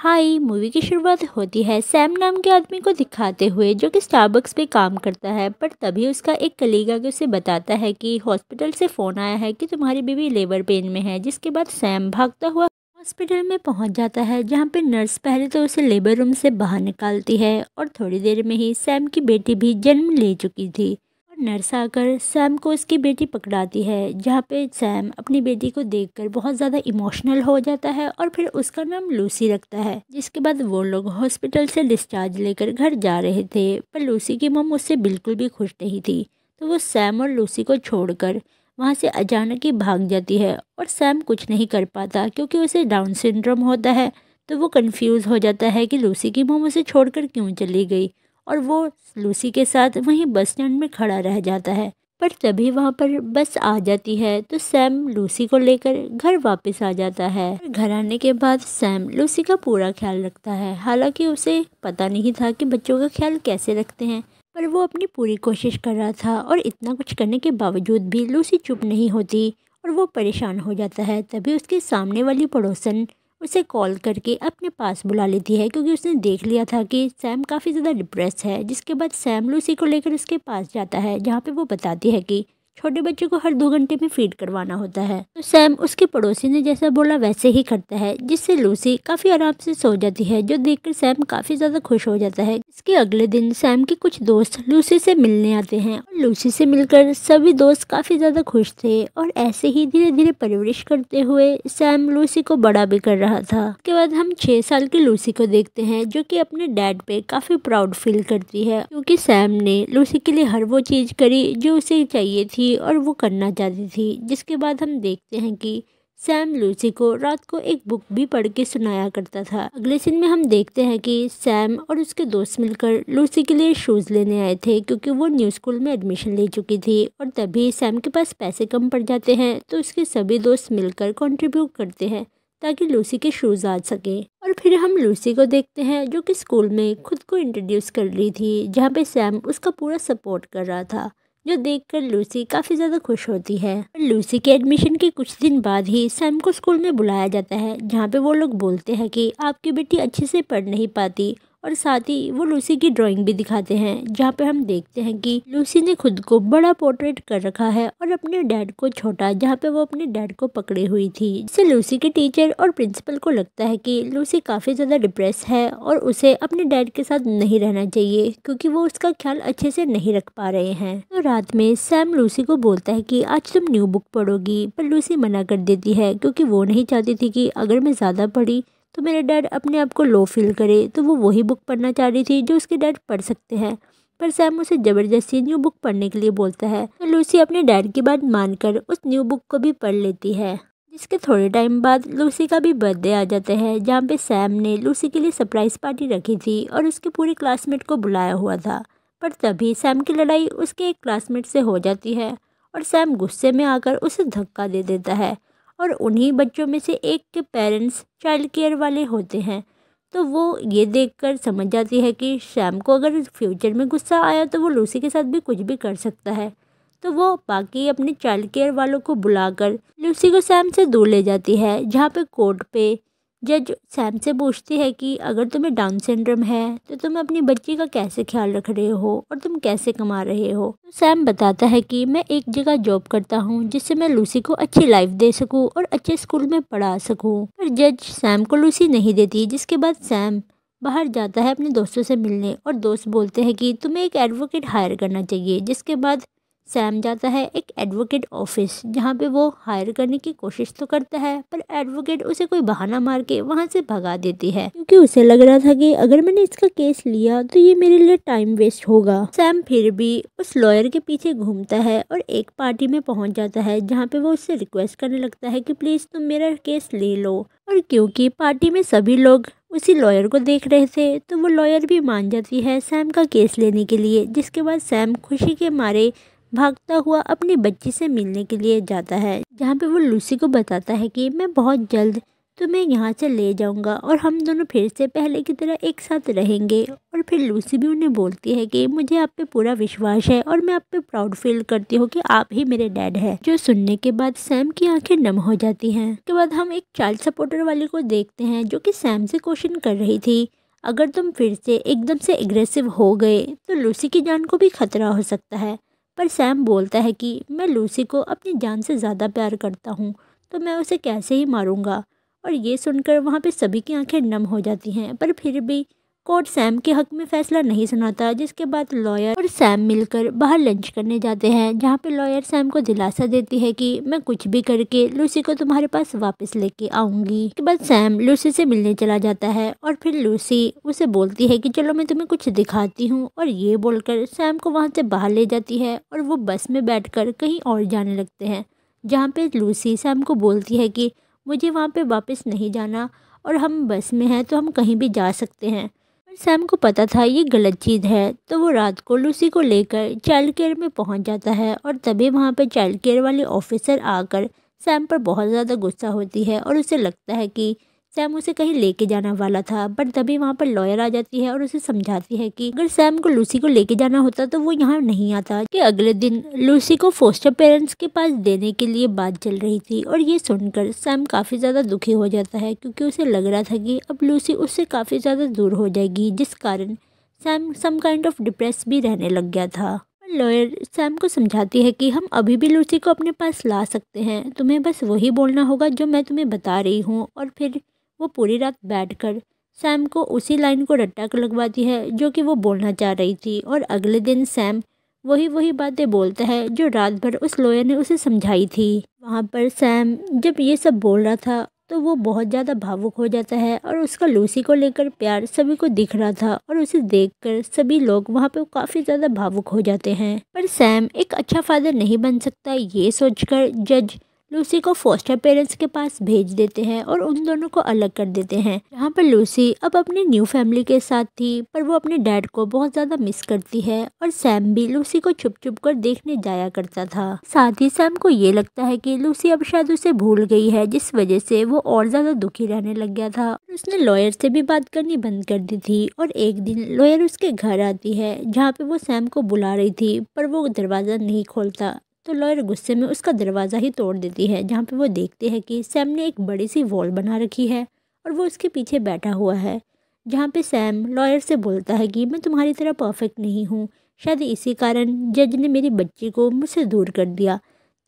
high movie की शुरुआत होती है सैम नाम के आदमी को दिखाते हुए जो कि स्टारबक्स पे काम करता है पर तभी उसका एक कलीग आगे उसे बताता है कि हॉस्पिटल से फ़ोन आया है कि तुम्हारी बीवी लेबर पेन में है जिसके बाद सैम भागता हुआ हॉस्पिटल में पहुंच जाता है जहां पे नर्स पहले तो उसे लेबर रूम से बाहर निकालती है और थोड़ी देर में ही सैम की बेटी भी जन्म ले चुकी थी नर्स आकर सैम को उसकी बेटी पकड़ाती है जहाँ पे सैम अपनी बेटी को देखकर बहुत ज़्यादा इमोशनल हो जाता है और फिर उसका नाम लूसी रखता है जिसके बाद वो लोग हॉस्पिटल से डिस्चार्ज लेकर घर जा रहे थे पर लूसी की मम उससे बिल्कुल भी खुश नहीं थी तो वो सैम और लूसी को छोड़कर वहाँ से अचानक ही भाग जाती है और सैम कुछ नहीं कर पाता क्योंकि उसे डाउन सिंड्रोम होता है तो वो कंफ्यूज हो जाता है कि लूसी की मोम उसे छोड़कर क्यों चली गई और वो लूसी के साथ वहीं बस स्टैंड में खड़ा रह जाता है पर तभी वहाँ पर बस आ जाती है तो सैम लूसी को लेकर घर वापस आ जाता है घर आने के बाद सैम लूसी का पूरा ख्याल रखता है हालांकि उसे पता नहीं था कि बच्चों का ख्याल कैसे रखते हैं पर वो अपनी पूरी कोशिश कर रहा था और इतना कुछ करने के बावजूद भी लूसी चुप नहीं होती और वो परेशान हो जाता है तभी उसके सामने वाली पड़ोसन उसे कॉल करके अपने पास बुला लेती है क्योंकि उसने देख लिया था कि सैम काफ़ी ज़्यादा डिप्रेस है जिसके बाद सैम लूसी को लेकर उसके पास जाता है जहाँ पे वो बताती है कि छोटे बच्चे को हर दो घंटे में फीड करवाना होता है तो सैम उसके पड़ोसी ने जैसा बोला वैसे ही करता है जिससे लूसी काफ़ी आराम से सो जाती है जो देखकर सैम काफ़ी ज़्यादा खुश हो जाता है इसके अगले दिन सैम के कुछ दोस्त लूसी से मिलने आते हैं और लूसी से मिलकर सभी दोस्त काफ़ी ज़्यादा खुश थे और ऐसे ही धीरे धीरे परवरिश करते हुए सैम लूसी को बड़ा भी कर रहा था उसके बाद हम छह साल की लूसी को देखते हैं जो की अपने डैड पे काफ़ी प्राउड फील करती है क्यूँकी सैम ने लूसी के लिए हर वो चीज़ करी जो उसे चाहिए थी थी और वो करना चाहती थी जिसके बाद हम देखते हैं कि सैम लूसी को रात को एक बुक भी पढ़ के सुनाया करता था अगले सीन में हम देखते हैं कि सैम और उसके दोस्त मिलकर लूसी के लिए शूज़ लेने आए थे क्योंकि वो न्यू स्कूल में एडमिशन ले चुकी थी और तभी सैम के पास पैसे कम पड़ जाते हैं तो उसके सभी दोस्त मिलकर कंट्रीब्यूट करते हैं ताकि लूसी के शूज़ आ सके और फिर हम लूसी को देखते हैं जो कि स्कूल में खुद को इंट्रोड्यूस कर रही थी जहाँ पे सैम उसका पूरा सपोर्ट कर रहा था जो देखकर लूसी काफ़ी ज़्यादा खुश होती है लूसी के एडमिशन के कुछ दिन बाद ही सैम को स्कूल में बुलाया जाता है जहाँ पे वो लोग बोलते हैं कि आपकी बेटी अच्छे से पढ़ नहीं पाती और साथ ही वो लूसी की ड्राइंग भी दिखाते हैं जहाँ पे हम देखते हैं कि लूसी ने खुद को बड़ा पोर्ट्रेट कर रखा है और अपने डैड को छोटा जहाँ पे वो अपने डैड को पकड़े हुई थी जिससे लूसी के टीचर और प्रिंसिपल को लगता है कि लूसी काफ़ी ज़्यादा डिप्रेस है और उसे अपने डैड के साथ नहीं रहना चाहिए क्योंकि वो उसका ख्याल अच्छे से नहीं रख पा रहे हैं तो रात में सैम लूसी को बोलता है कि आज तुम न्यू बुक पढ़ोगी पर लूसी मना कर देती है क्योंकि वो नहीं चाहती थी कि अगर मैं ज़्यादा पढ़ी तो मेरे डैड अपने आप को लो फील करे तो वो वही बुक पढ़ना चाह रही थी जो उसके डैड पढ़ सकते हैं पर सैम उसे ज़बरदस्ती न्यू बुक पढ़ने के लिए बोलता है तो लूसी अपने डैड की बात मानकर उस न्यू बुक को भी पढ़ लेती है जिसके थोड़े टाइम बाद लूसी का भी बर्थडे आ जाता है जहाँ पे सैम ने लूसी के लिए सरप्राइज़ पार्टी रखी थी और उसके पूरे क्लासमेट को बुलाया हुआ था पर तभी सैम की लड़ाई उसके एक क्लासमेट से हो जाती है और सैम गुस्से में आकर उसे धक्का दे देता है और उन्हीं बच्चों में से एक के पेरेंट्स चाइल्ड केयर वाले होते हैं तो वो ये देखकर समझ जाती है कि शैम को अगर फ्यूचर में गुस्सा आया तो वो लूसी के साथ भी कुछ भी कर सकता है तो वो बाकी अपने चाइल्ड केयर वालों को बुलाकर लूसी को शैम से दूर ले जाती है जहाँ पे कोर्ट पे जज सैम से पूछती है कि अगर तुम्हें डाउन सिंड्रोम है तो तुम अपनी बच्ची का कैसे ख्याल रख रहे हो और तुम कैसे कमा रहे हो तो सैम बताता है कि मैं एक जगह जॉब करता हूँ जिससे मैं लूसी को अच्छी लाइफ दे सकूँ और अच्छे स्कूल में पढ़ा सकूँ पर जज सैम को लूसी नहीं देती जिसके बाद सैम बाहर जाता है अपने दोस्तों से मिलने और दोस्त बोलते हैं कि तुम्हें एक एडवोकेट हायर करना चाहिए जिसके बाद सैम जाता है एक एडवोकेट ऑफिस जहाँ पे वो हायर करने की कोशिश तो करता है पर एडवोकेट उसे कोई बहाना मार के वहाँ से भगा देती है क्योंकि उसे लग रहा था कि अगर मैंने इसका केस लिया तो ये मेरे लिए टाइम वेस्ट होगा सैम फिर भी उस लॉयर के पीछे घूमता है और एक पार्टी में पहुँच जाता है जहाँ पे वो उससे रिक्वेस्ट करने लगता है की प्लीज़ तुम मेरा केस ले लो और क्योंकि पार्टी में सभी लोग उसी लॉयर को देख रहे थे तो वो लॉयर भी मान जाती है सैम का केस लेने के लिए जिसके बाद सैम खुशी के मारे भागता हुआ अपने बच्ची से मिलने के लिए जाता है जहाँ पे वो लूसी को बताता है कि मैं बहुत जल्द तुम्हें यहाँ से ले जाऊँगा और हम दोनों फिर से पहले की तरह एक साथ रहेंगे और फिर लूसी भी उन्हें बोलती है कि मुझे आप पे पूरा विश्वास है और मैं आप पे प्राउड फील करती हूँ कि आप ही मेरे डैड हैं जो सुनने के बाद सैम की आंखें नम हो जाती हैं उसके बाद हम एक चाइल्ड सपोर्टर वाले को देखते हैं जो कि सैम से क्वेश्चन कर रही थी अगर तुम फिर से एकदम से एग्रेसिव हो गए तो लूसी की जान को भी खतरा हो सकता है पर सैम बोलता है कि मैं लूसी को अपनी जान से ज़्यादा प्यार करता हूँ तो मैं उसे कैसे ही मारूँगा और ये सुनकर वहाँ पे सभी की आंखें नम हो जाती हैं पर फिर भी कोर्ट सैम के हक में फैसला नहीं सुनाता जिसके बाद लॉयर और सैम मिलकर बाहर लंच करने जाते हैं जहाँ पे लॉयर सैम को दिलासा देती है कि मैं कुछ भी करके लूसी को तुम्हारे पास वापस लेके आऊंगी के बाद सैम लूसी से मिलने चला जाता है और फिर लूसी उसे बोलती है कि चलो मैं तुम्हें कुछ दिखाती हूँ और ये बोलकर सैम को वहाँ से बाहर ले जाती है और वो बस में बैठ कहीं और जाने लगते हैं जहाँ पे लूसी सैम को बोलती है कि मुझे वहाँ पे वापस नहीं जाना और हम बस में हैं तो हम कहीं भी जा सकते हैं सैम को पता था ये गलत चीज़ है तो वो रात को लूसी को लेकर चाइल्ड केयर में पहुंच जाता है और तभी वहाँ पर चाइल्ड केयर वाले ऑफिसर आकर सैम पर बहुत ज़्यादा गुस्सा होती है और उसे लगता है कि सैम उसे कहीं लेके जाना वाला था बट तभी वहाँ पर लॉयर आ जाती है और उसे समझाती है कि अगर सैम को लूसी को लेके जाना होता तो वो यहाँ नहीं आता कि अगले दिन लूसी को फोस्टर पेरेंट्स के पास देने के लिए बात चल रही थी और ये सुनकर सैम काफ़ी ज़्यादा दुखी हो जाता है क्योंकि उसे लग रहा था कि अब लूसी उससे काफ़ी ज़्यादा दूर हो जाएगी जिस कारण Sam some kind of depress भी रहने लग गया था लॉयर सैम को समझाती है कि हम अभी भी लूसी को अपने पास ला सकते हैं तुम्हें बस वही बोलना होगा जो मैं तुम्हें बता रही हूँ और फिर वो पूरी रात बैठकर सैम को उसी लाइन को रट्टा कर लगवाती है जो कि वो बोलना चाह रही थी और अगले दिन सैम वही वही बातें बोलता है जो रात भर उस लॉयर ने उसे समझाई थी वहाँ पर सैम जब ये सब बोल रहा था तो वो बहुत ज़्यादा भावुक हो जाता है और उसका लूसी को लेकर प्यार सभी को दिख रहा था और उसे देखकर सभी लोग वहाँ पे काफ़ी ज़्यादा भावुक हो जाते हैं पर सैम एक अच्छा फादर नहीं बन सकता ये सोचकर जज लूसी को फोस्टर पेरेंट्स के पास भेज देते हैं और उन दोनों को अलग कर देते हैं यहाँ पर लूसी अब अपनी न्यू फैमिली के साथ थी पर वो अपने डैड को बहुत ज़्यादा मिस करती है और सैम भी लूसी को छुप छुप कर देखने जाया करता था साथ ही सैम को ये लगता है कि लूसी अब शायद उसे भूल गई है जिस वजह से वो और ज़्यादा दुखी रहने लग गया था उसने लॉयर से भी बात करनी बंद कर दी थी और एक दिन लॉयर उसके घर आती है जहाँ पे वो सैम को बुला रही थी पर वो दरवाज़ा नहीं खोलता तो लॉयर गुस्से में उसका दरवाज़ा ही तोड़ देती है जहाँ पे वो देखते हैं कि सैम ने एक बड़ी सी वॉल बना रखी है और वो उसके पीछे बैठा हुआ है जहाँ पे सैम लॉयर से बोलता है कि मैं तुम्हारी तरह परफेक्ट नहीं हूँ शायद इसी कारण जज ने मेरी बच्ची को मुझसे दूर कर दिया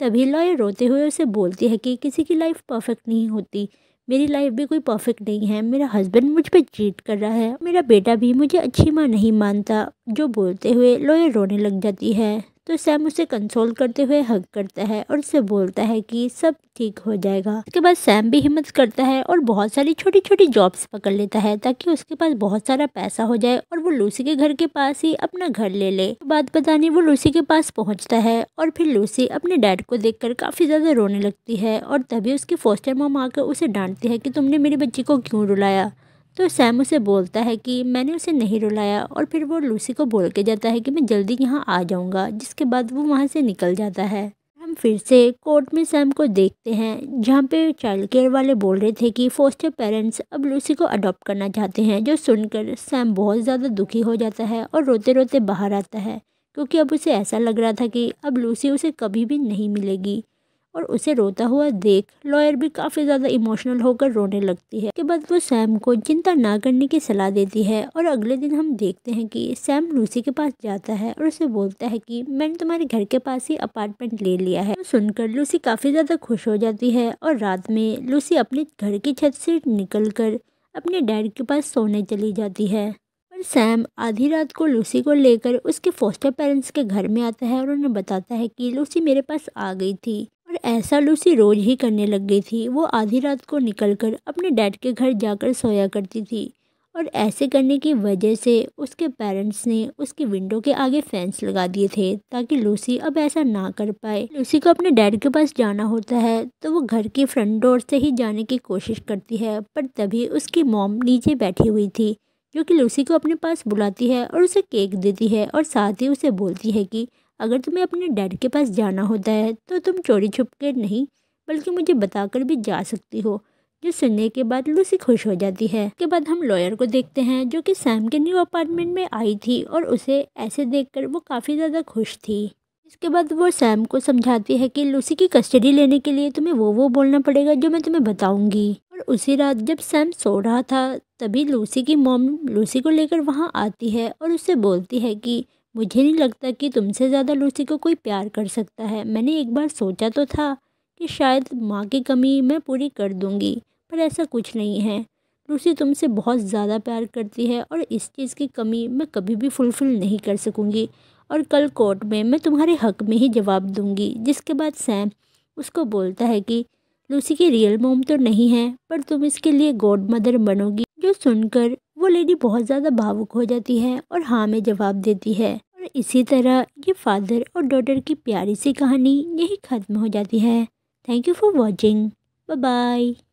तभी लॉयर रोते हुए उसे बोलती है कि किसी की लाइफ परफेक्ट नहीं होती मेरी लाइफ भी कोई परफेक्ट नहीं है मेरा हस्बैंड मुझ पर चीट कर रहा है मेरा बेटा भी मुझे अच्छी माँ नहीं मानता जो बोलते हुए लॉयर रोने लग जाती है तो सैम उसे कंसोल करते हुए हक करता है और उसे बोलता है कि सब ठीक हो जाएगा उसके बाद सैम भी हिम्मत करता है और बहुत सारी छोटी छोटी जॉब्स पकड़ लेता है ताकि उसके पास बहुत सारा पैसा हो जाए और वो लूसी के घर के पास ही अपना घर ले ले तो बात बताने वो लूसी के पास पहुंचता है और फिर लूसी अपने डैड को देख काफी ज्यादा रोने लगती है और तभी उसकी फोस्टर मोम आकर उसे डांटती है कि तुमने मेरी बच्ची को क्यों रुलाया तो सैम उसे बोलता है कि मैंने उसे नहीं रुलाया और फिर वो लूसी को बोल के जाता है कि मैं जल्दी यहाँ आ जाऊँगा जिसके बाद वो वहाँ से निकल जाता है हम फिर से कोर्ट में सैम को देखते हैं जहाँ पे चाइल्ड केयर वाले बोल रहे थे कि फोस्टर पेरेंट्स अब लूसी को अडॉप्ट करना चाहते हैं जो सुनकर सैम बहुत ज़्यादा दुखी हो जाता है और रोते रोते बाहर आता है क्योंकि अब उसे ऐसा लग रहा था कि अब लूसी उसे कभी भी नहीं मिलेगी और उसे रोता हुआ देख लॉयर भी काफ़ी ज़्यादा इमोशनल होकर रोने लगती है के बाद वो सैम को चिंता ना करने की सलाह देती है और अगले दिन हम देखते हैं कि सैम लूसी के पास जाता है और उसे बोलता है कि मैंने तुम्हारे घर के पास ही अपार्टमेंट ले लिया है तो सुनकर लूसी काफ़ी ज़्यादा खुश हो जाती है और रात में लूसी अपने घर की छत से कर अपने डैड के पास सोने चली जाती है पर सैम आधी रात को लूसी को लेकर उसके फोस्टर पेरेंट्स के घर में आता है और उन्हें बताता है कि लूसी मेरे पास आ गई थी ऐसा लूसी रोज ही करने लग गई थी वो आधी रात को निकलकर अपने डैड के घर जाकर सोया करती थी और ऐसे करने की वजह से उसके पेरेंट्स ने उसकी विंडो के आगे फैंस लगा दिए थे ताकि लूसी अब ऐसा ना कर पाए लूसी को अपने डैड के पास जाना होता है तो वो घर की फ्रंट डोर से ही जाने की कोशिश करती है पर तभी उसकी मॉम नीचे बैठी हुई थी जो कि लूसी को अपने पास बुलाती है और उसे केक देती है और साथ ही उसे बोलती है कि अगर तुम्हें अपने डैड के पास जाना होता है तो तुम चोरी छुप कर नहीं बल्कि मुझे बताकर भी जा सकती हो जो सुनने के बाद लूसी खुश हो जाती है के बाद हम लॉयर को देखते हैं जो कि सैम के न्यू अपार्टमेंट में आई थी और उसे ऐसे देखकर वो काफ़ी ज़्यादा खुश थी इसके बाद वो सैम को समझाती है कि लूसी की कस्टडी लेने के लिए तुम्हें वो वो बोलना पड़ेगा जो मैं तुम्हें बताऊंगी और उसी रात जब सैम सो रहा था तभी लूसी की मॉम लूसी को लेकर वहाँ आती है और उससे बोलती है कि मुझे नहीं लगता कि तुमसे ज़्यादा लूसी को कोई प्यार कर सकता है मैंने एक बार सोचा तो था कि शायद माँ की कमी मैं पूरी कर दूँगी पर ऐसा कुछ नहीं है लूसी तुमसे बहुत ज़्यादा प्यार करती है और इस चीज़ की कमी मैं कभी भी फुलफ़िल नहीं कर सकूँगी और कल कोर्ट में मैं तुम्हारे हक में ही जवाब दूँगी जिसके बाद सैम उसको बोलता है कि लूसी की रियल मोम तो नहीं है पर तुम इसके लिए गॉड मदर बनोगी जो सुनकर वो लेडी बहुत ज़्यादा भावुक हो जाती है और हाँ में जवाब देती है और इसी तरह ये फादर और डॉटर की प्यारी सी कहानी यही ख़त्म हो जाती है thank you for watching bye